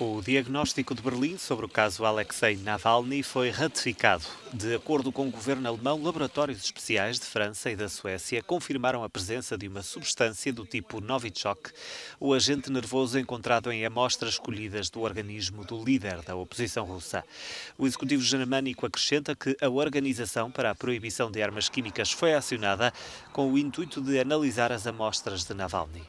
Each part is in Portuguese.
O diagnóstico de Berlim sobre o caso Alexei Navalny foi ratificado. De acordo com o governo alemão, laboratórios especiais de França e da Suécia confirmaram a presença de uma substância do tipo Novichok, o agente nervoso encontrado em amostras colhidas do organismo do líder da oposição russa. O executivo germânico acrescenta que a Organização para a Proibição de Armas Químicas foi acionada com o intuito de analisar as amostras de Navalny.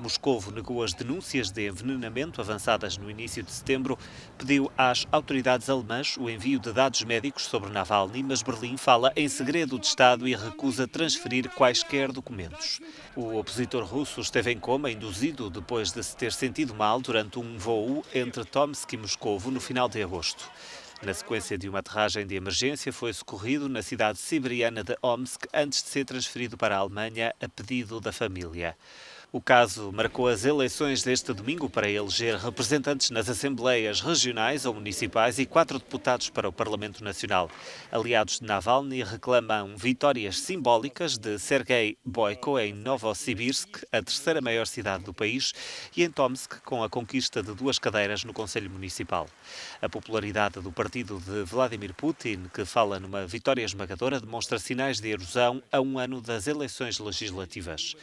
Moscovo negou as denúncias de envenenamento avançadas no início de setembro, pediu às autoridades alemãs o envio de dados médicos sobre Navalny, mas Berlim fala em segredo de Estado e recusa transferir quaisquer documentos. O opositor russo esteve em coma, induzido depois de se ter sentido mal durante um voo entre Tomsk e Moscovo no final de agosto. Na sequência de uma aterragem de emergência, foi socorrido na cidade siberiana de Omsk antes de ser transferido para a Alemanha a pedido da família. O caso marcou as eleições deste domingo para eleger representantes nas assembleias regionais ou municipais e quatro deputados para o Parlamento Nacional. Aliados de Navalny reclamam vitórias simbólicas de Sergei Boyko em Novosibirsk, a terceira maior cidade do país, e em Tomsk, com a conquista de duas cadeiras no Conselho Municipal. A popularidade do partido de Vladimir Putin, que fala numa vitória esmagadora, demonstra sinais de erosão a um ano das eleições legislativas.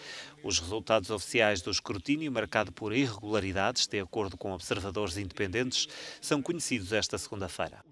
Os resultados oficiais do escrutínio, marcado por irregularidades, de acordo com observadores independentes, são conhecidos esta segunda-feira.